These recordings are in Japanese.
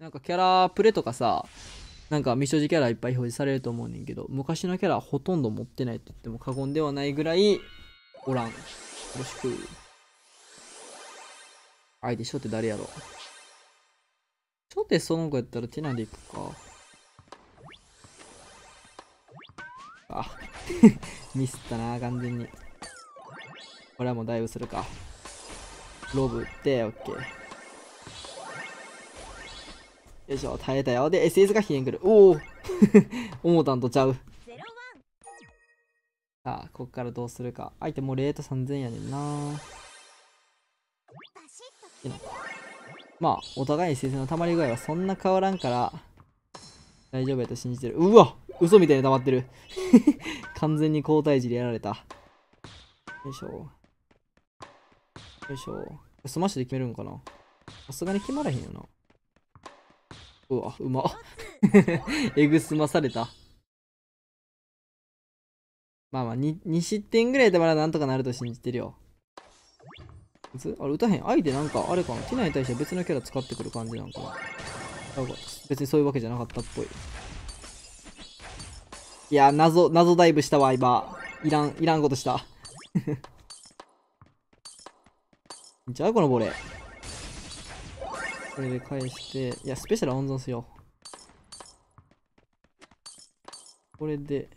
なんかキャラプレとかさ、なんか未所持キャラいっぱい表示されると思うねんけど、昔のキャラほとんど持ってないって言っても過言ではないぐらい、おらん。よろしく。相手、ショ誰やろ。ショその子やったらティナで行くか。あ、ミスったな、完全に。俺はもうダイブするか。ロブ打って、オッケー。よいしょ、耐えたよ。で、SS がげんくる。おお 思たんとちゃう。さあ、こっからどうするか。相手もうレート3000やねんな。まあ、お互いに SS の溜まり具合はそんな変わらんから、大丈夫やと信じてる。うわ嘘みたいに溜まってる。完全に交代時でやられた。よいしょ。よいしょ。スマッシュで決めるんかなさすがに決まらへんよな。うわ、うま。えぐすまされた。まあまあ2、2失点ぐらいでまだなんとかなると信じてるよ。あれ、打たへん。相手なんか、あれかな。ティナに対して別のキャラ使ってくる感じなんかな。別にそういうわけじゃなかったっぽい。いや、謎、謎ダイブしたわ、今。いらん、いらんことした。じ ゃあ、このボレー。これで返していやスペシャル温存しようこれで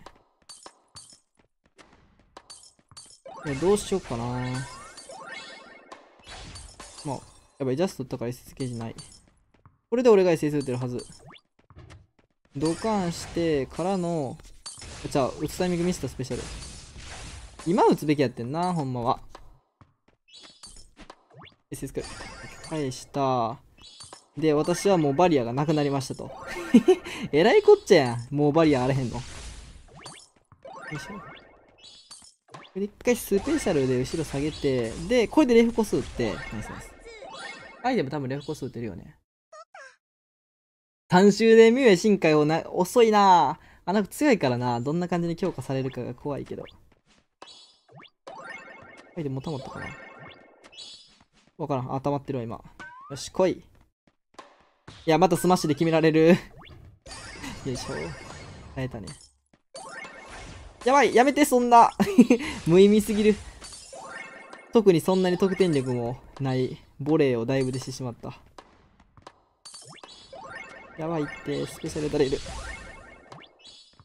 いやどうしようかなまあやばいジャストとか SS ゲージないこれで俺が SS 打てるはずドカンしてからのじゃあ打つタイミングミスったスペシャル今打つべきやってんなほんまは SS 返したで、私はもうバリアがなくなりましたと。えらいこっちゃやん。もうバリアあれへんの。よいしょ。で、一回スペシャルで後ろ下げて、で、これでレフコ数って、ナイスナイス。アイテム多分レフコ数打てるよね。3周でミュウへ進化をな、遅いなあ、なんか強いからなどんな感じに強化されるかが怖いけど。アイテムもたまったかなわからん。あ、溜まってるわ、今。よし、来い。いや、またスマッシュで決められる。よいしょ。耐えたね。やばいやめて、そんな 無意味すぎる。特にそんなに得点力もないボレーをだいぶでしてしまった。やばいって、スペシャル誰いる。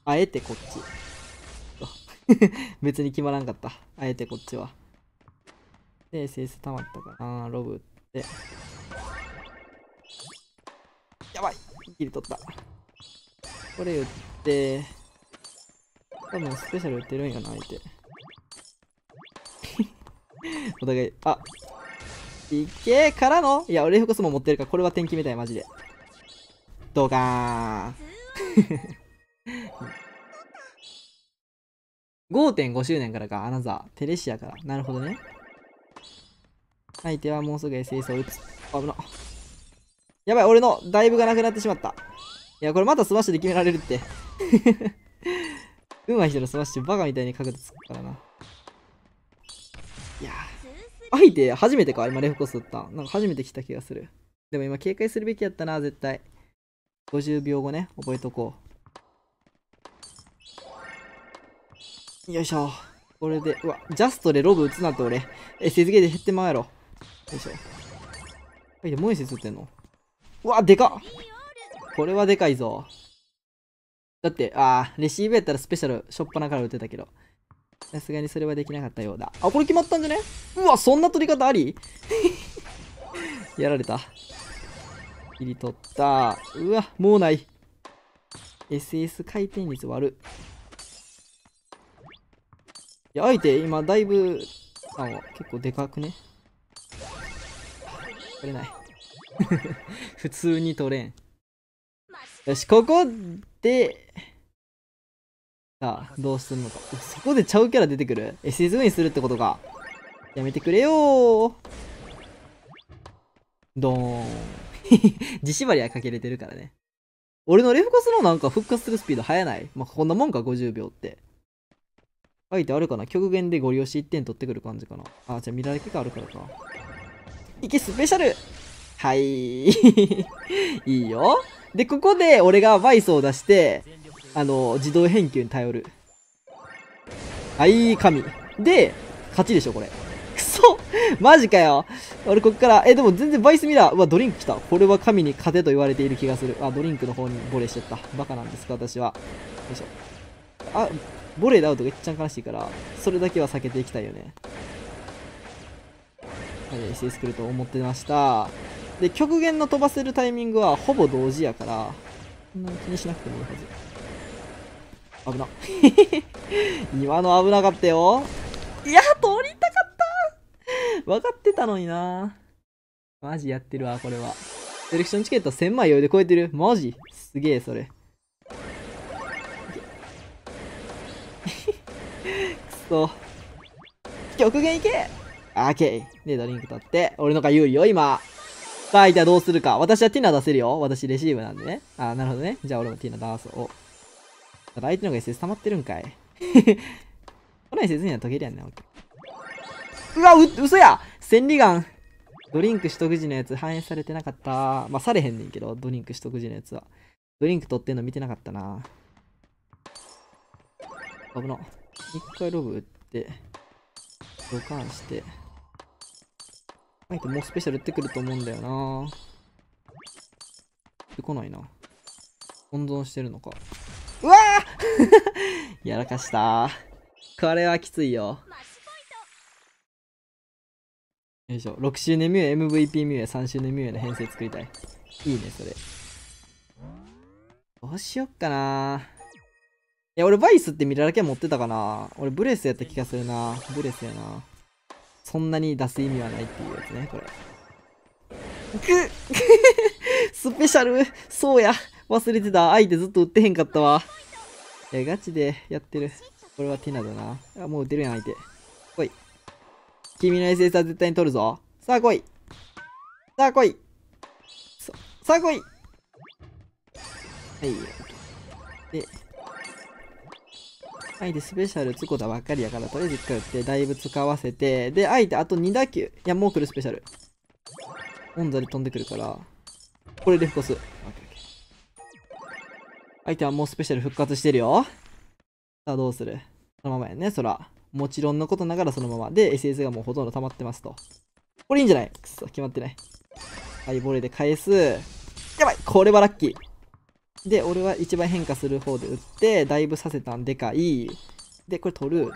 あえてこっち。別に決まらんかった。あえてこっちは。で、セース溜まったかな。ロブって。やばい切り取ったこれ打って多分スペシャル打ってるんやな相手 お互いあいけからのいや俺複数も持ってるからこれは天気みたいマジでドカかフ5.5周年からか、アナザー。テレシアから。なるほどね。相手はもうすぐ SS を打つ。危な。やばい、俺のダイブがなくなってしまった。いや、これまたスマッシュで決められるって。う まい人のスマッシュ、バカみたいに角度つくからな。いや相手、初めてか今レフコスだった。なんか初めて来た気がする。でも今警戒するべきやったな、絶対。50秒後ね、覚えとこう。よいしょ。これで、うわ、ジャストでロブ打つなって俺。え、せずげで減ってまうやろ。よいしょ。相手、で、もう一つ打ってんのうわ、でかっこれはでかいぞ。だって、あー、レシーブやったらスペシャル、しょっぱなから打てたけど。さすがにそれはできなかったようだ。あ、これ決まったんじゃねうわ、そんな取り方あり やられた。切り取った。うわ、もうない。SS 回転率割いや、相手、今、だいぶ、あ、結構でかくね。取れない。普通に取れん。よし、ここで、さあ、どうするのか。そこでちゃうキャラ出てくる ?SSV にするってことか。やめてくれよドーン。地縛りはかけれてるからね。俺のレフコスのなんか復活するスピード速ないまあ、こんなもんか、50秒って。書いてあるかな極限でご利用し1点取ってくる感じかなあ、じゃあ見られ結果あるからか。いけ、スペシャルはい。いいよ。で、ここで俺がバイスを出して、あの、自動返球に頼る。はい、神。で、勝ちでしょ、これ。く そマジかよ。俺、こっから、え、でも全然バイスミラー。うわ、ドリンク来た。これは神に勝てと言われている気がする。あ、ドリンクの方にボレーしちゃった。バカなんですか、私は。よいしょ。あ、ボレーでアウトがいっちゃん悲しいから、それだけは避けていきたいよね。はい、SS 来ると思ってました。で極限の飛ばせるタイミングはほぼ同時やからそんなに気にしなくてもいいはず危な今 の危なかったよいや通りたかった分かってたのになマジやってるわこれはセレクションチケット1000枚余裕で超えてるマジすげえそれくそ極限いけオーケーでドリンク取って俺のが有利よ今さあ、相手はどうするか。私はティナ出せるよ。私レシーブなんでね。あ、なるほどね。じゃあ俺もティナ出そう。ただ相手の方が SS 溜まってるんかい。来ないせずには解けるやんね。うわ、う、嘘や千里眼ドリンク取得時のやつ反映されてなかった。まあ、されへんねんけど、ドリンク取得時のやつは。ドリンク取ってんの見てなかったな。危な。一回ロブ打って、ドカンして。あイテもうスペシャルってくると思うんだよな出てこないな。温存してるのか。うわあ やらかした。これはきついよ。よいしょ。6周年ミュエ、MVP ミュエ、3周年ミュエの編成作りたい。いいね、それ。どうしよっかな。いや、俺、バイスってミラだけ持ってたかな。俺、ブレスやった気がするな。ブレスやな。そんなに出す意味はないっていうやつね、これ。スペシャルそうや忘れてた相手ずっと打ってへんかったわ。え、ガチでやってる。これはティナだな。あ、もう打てるやん、相手。来い。君の SS は絶対に取るぞ。さあ来い。さあ来い。さあ来い。はい。相手スペシャル打つこばっかりやから、とりあえず1回打って、だいぶ使わせて、で、相手あと2打球。いや、もう来るスペシャル。オンザで飛んでくるから、これで復活。相手はもうスペシャル復活してるよ。さあ、どうするそのままやね、そら。もちろんのことながらそのまま。で、SS がもうほとんど溜まってますと。これいいんじゃないくそ、決まってない。ハイボレーで返す。やばいこれはラッキー。で、俺は一番変化する方で打って、ダイブさせたんでかい。で、これ取る。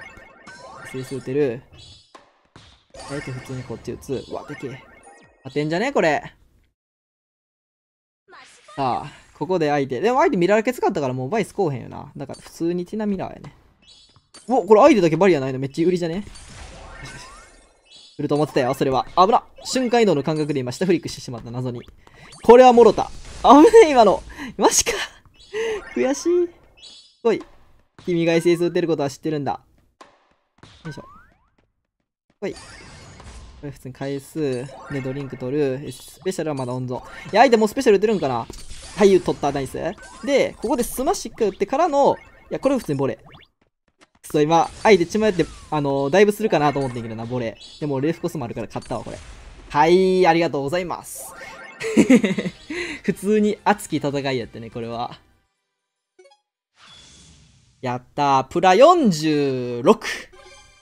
スイス打てる。あえて普通にこっち打つ。うわ、でけえ。当てんじゃねこれ。さあ、ここで相手。でも相手ミラーケツかったからもうバイスこうへんよな。だから普通にティナミラーやね。お、これ相手だけバリアないのめっちゃ売りじゃね 売ると思ってたよ、それは。危な瞬間移動の感覚で今下フリックしてしまった謎に。これはもろた。危ねえ、今の。マジか。悔しい。おい。君が SS 打てることは知ってるんだ。よいしょ。おい。これ普通に返す。で、ドリンク取る。スペシャルはまだ温存。いや、相手もうスペシャル打てるんかな俳優取った、ナイス。で、ここでスマッシュク打ってからの、いや、これ普通にボレー。そう、今、相手血迷って、あのー、ダイブするかなと思ってんけどな、ボレー。でも、レフコスもあるから買ったわ、これ。はい、ありがとうございます。普通に熱き戦いやってね、これは。やったー。プラ 46!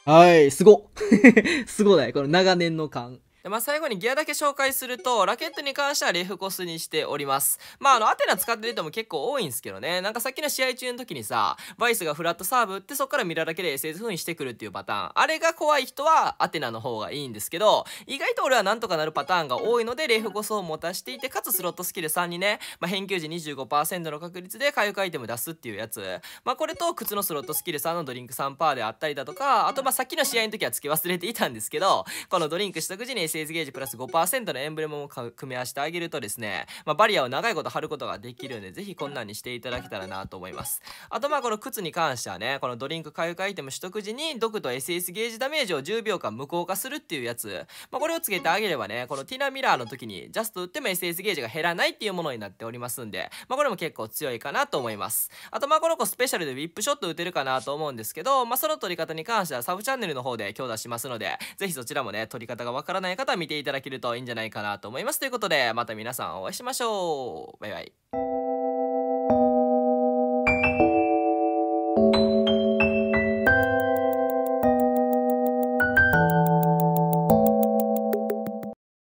はい、すご すごだい、この長年の勘。でまあ、最後にギアだけ紹介すると、ラケットに関してはレフコスにしております。まあ、あの、アテナ使ってる人も結構多いんですけどね。なんかさっきの試合中の時にさ、バイスがフラットサーブ打って、そこからミラーだけで s 風にしてくるっていうパターン。あれが怖い人はアテナの方がいいんですけど、意外と俺はなんとかなるパターンが多いので、レフコスを持たしていて、かつスロットスキル3にね、まあ、返球時25%の確率で回復アイテム出すっていうやつ。まあ、これと靴のスロットスキル3のドリンク3%であったりだとか、あとまあ、さっきの試合の時は付け忘れていたんですけど、このドリンクし得く時にセーゲージプラス5%のエンブレムも組み合わせてあげるとですね、まあ、バリアを長いこと貼ることができるんで、ぜひこんなんにしていただけたらなと思います。あとまあこの靴に関してはね、このドリンク回復アイテム取得時に毒と SS ゲージダメージを10秒間無効化するっていうやつ、まあ、これをつけてあげればね、このティナミラーの時にジャスト打っても SS ゲージが減らないっていうものになっておりますんで、まあ、これも結構強いかなと思います。あとまあこの子スペシャルでウィップショット打てるかなと思うんですけど、まあ、その取り方に関してはサブチャンネルの方で今日出しますので、ぜひそちらもね、取り方がわからない方は見ていただけるといいんじゃないかなと思います。ということで、また皆さんお会いしましょう。バイバイ。